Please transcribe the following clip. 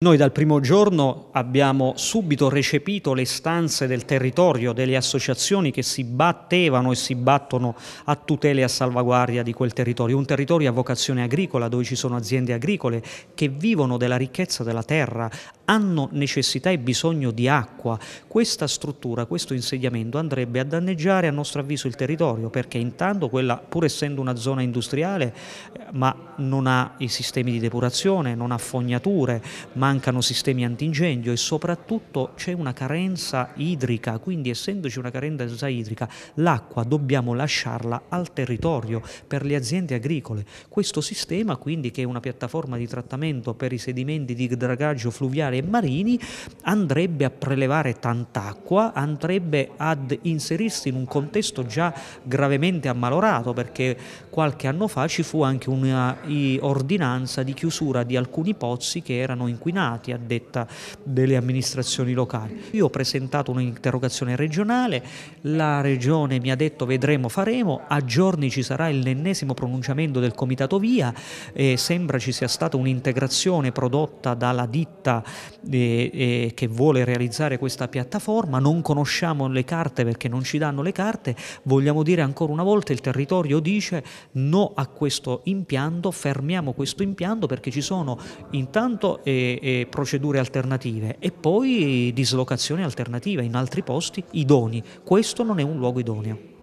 Noi dal primo giorno abbiamo subito recepito le stanze del territorio, delle associazioni che si battevano e si battono a tutela e a salvaguardia di quel territorio, un territorio a vocazione agricola dove ci sono aziende agricole che vivono della ricchezza della terra, hanno necessità e bisogno di acqua. Questa struttura, questo insediamento andrebbe a danneggiare a nostro avviso il territorio perché intanto quella pur essendo una zona industriale eh, ma non ha i sistemi di depurazione, non ha fognature, mancano sistemi antincendio e soprattutto c'è una carenza idrica, quindi essendoci una carenza idrica l'acqua dobbiamo lasciarla al territorio per le aziende agricole. Questo sistema quindi che è una piattaforma di trattamento per i sedimenti di dragaggio fluviale e Marini, andrebbe a prelevare tant'acqua, andrebbe ad inserirsi in un contesto già gravemente ammalorato perché qualche anno fa ci fu anche un'ordinanza di chiusura di alcuni pozzi che erano inquinati a detta delle amministrazioni locali. Io ho presentato un'interrogazione regionale, la regione mi ha detto vedremo, faremo, a giorni ci sarà l'ennesimo pronunciamento del comitato via, e sembra ci sia stata un'integrazione prodotta dalla ditta eh, eh, che vuole realizzare questa piattaforma, non conosciamo le carte perché non ci danno le carte, vogliamo dire ancora una volta il territorio dice no a questo impianto, fermiamo questo impianto perché ci sono intanto eh, procedure alternative e poi dislocazione alternativa in altri posti idoni, questo non è un luogo idoneo.